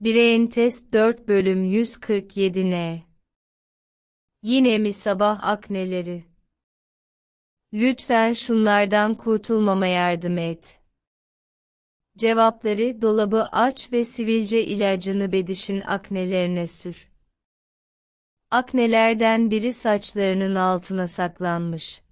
Brain Test 4 bölüm 147 N. Yine mi sabah akneleri? Lütfen şunlardan kurtulmama yardım et. Cevapları dolabı aç ve sivilce ilacını bedişin aknelerine sür. Aknelerden biri saçlarının altına saklanmış.